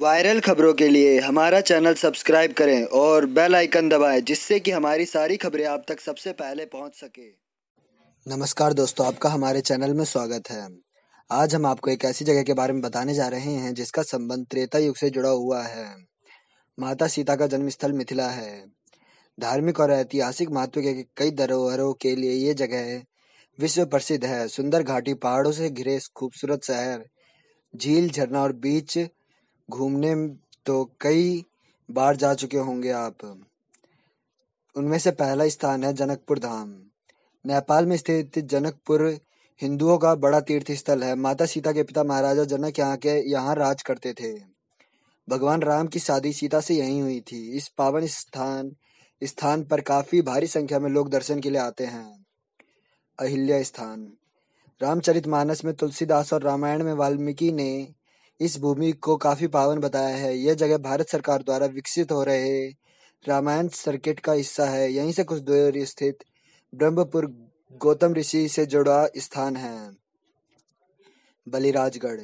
viral खबरों के लिए हमारा चैनल सब्सक्राइब करें और बेल आइकन दबाएं जिससे कि हमारी सारी खबरें आप तक सबसे पहले पहुंच सके नमस्कार दोस्तों आपका हमारे चैनल में स्वागत है आज हम आपको एक ऐसी जगह के बारे में बताने जा रहे हैं जिसका संबंध त्रेता युग से जुड़ा हुआ है माता सीता का जन्म स्थल मिथिला है धार्मिक और ऐतिहासिक महत्व के कई धरोहरों के लिए ये जगह विश्व प्रसिद्ध है सुंदर घाटी पहाड़ों से घिरे खूबसूरत शहर झील झरना और बीच घूमने तो कई बार जा चुके होंगे आप उनमें से पहला स्थान है जनकपुर धाम नेपाल में स्थित जनकपुर हिंदुओं का बड़ा तीर्थ स्थल है माता सीता के पिता महाराजा जनक यहाँ के यहाँ राज करते थे भगवान राम की शादी सीता से यहीं हुई थी इस पावन स्थान स्थान पर काफी भारी संख्या में लोग दर्शन के लिए आते हैं अहिल्या स्थान रामचरित मानस में तुलसीदास और रामायण में वाल्मीकि ने इस भूमि को काफी पावन बताया है यह जगह भारत सरकार द्वारा विकसित हो रहे रामायण सर्किट का हिस्सा है यहीं से कुछ दूर स्थित ब्रह्मपुर गौतम ऋषि से जुड़ा स्थान है बलिराजगढ़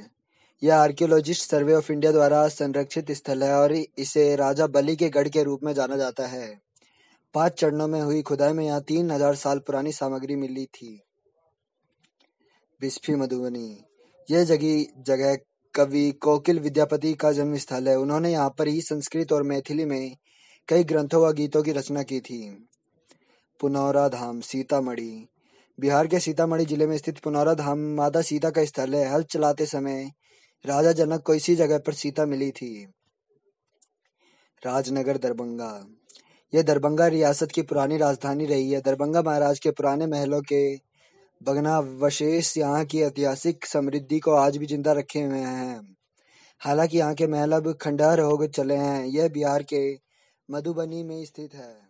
यह आर्कियोलॉजिस्ट सर्वे ऑफ इंडिया द्वारा संरक्षित स्थल है और इसे राजा बलि के गढ़ के रूप में जाना जाता है पांच चरणों में हुई खुदाई में यहाँ तीन हजार साल पुरानी सामग्री मिली थी बिस्फी मधुबनी यह जगह जगह कवि कोकिल विद्यापति का जन्म स्थल है उन्होंने यहाँ पर ही संस्कृत और मैथिली में कई ग्रंथों व गीतों की रचना की थी पुनौरा धाम सीतामढ़ी बिहार के सीतामढ़ी जिले में स्थित पुनौरा धाम माता सीता का स्थल है हल चलाते समय राजा जनक को इसी जगह पर सीता मिली थी राजनगर दरभंगा यह दरभंगा रियासत की पुरानी राजधानी रही है दरभंगा महाराज के पुराने महलों के भगनावशेष यहाँ की ऐतिहासिक समृद्धि को आज भी जिंदा रखे हुए हैं हालांकि यहाँ के महल अब खंडहर हो चले हैं यह बिहार के मधुबनी में स्थित है